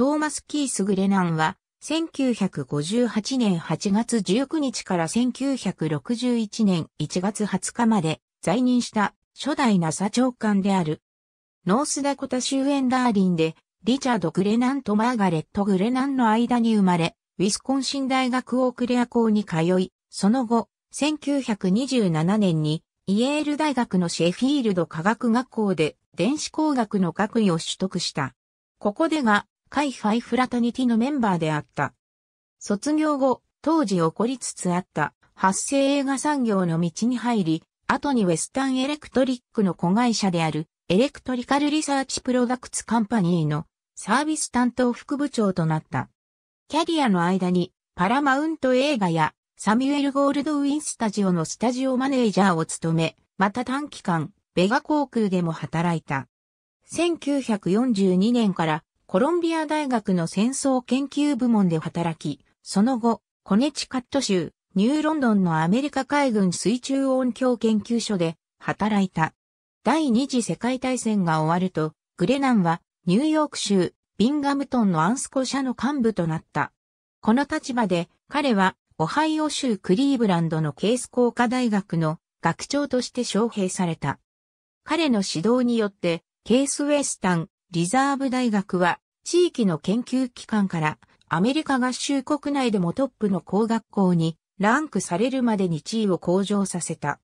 トーマス・キース・グレナンは、1958年8月19日から1961年1月20日まで在任した初代ナサ長官である。ノースダコタ州エンダーリンで、リチャード・グレナンとマーガレット・グレナンの間に生まれ、ウィスコンシン大学オークレア校に通い、その後、1927年にイエール大学のシェフィールド科学学校で電子工学の学位を取得した。ここでがカイファイフラタニティのメンバーであった。卒業後、当時起こりつつあった発生映画産業の道に入り、後にウェスタンエレクトリックの子会社であるエレクトリカルリサーチプロダクツカンパニーのサービス担当副部長となった。キャリアの間にパラマウント映画やサミュエル・ゴールドウィンスタジオのスタジオマネージャーを務め、また短期間、ベガ航空でも働いた。1942年からコロンビア大学の戦争研究部門で働き、その後、コネチカット州、ニューロンドンのアメリカ海軍水中音響研究所で働いた。第二次世界大戦が終わると、グレナンはニューヨーク州ビンガムトンのアンスコ社の幹部となった。この立場で彼はオハイオ州クリーブランドのケース工科大学の学長として招聘された。彼の指導によってケースウェスタンリザーブ大学は地域の研究機関からアメリカ合衆国内でもトップの工学校にランクされるまでに地位を向上させた。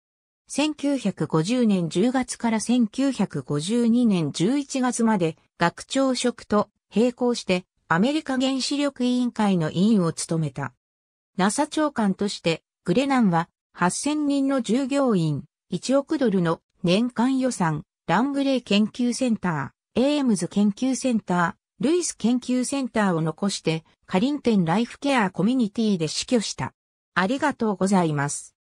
1950年10月から1952年11月まで学長職と並行してアメリカ原子力委員会の委員を務めた。NASA 長官としてグレナンは8000人の従業員1億ドルの年間予算ラングレー研究センター、エイムズ研究センター、ルイス研究センターを残して、カリンテンライフケアコミュニティで死去した。ありがとうございます。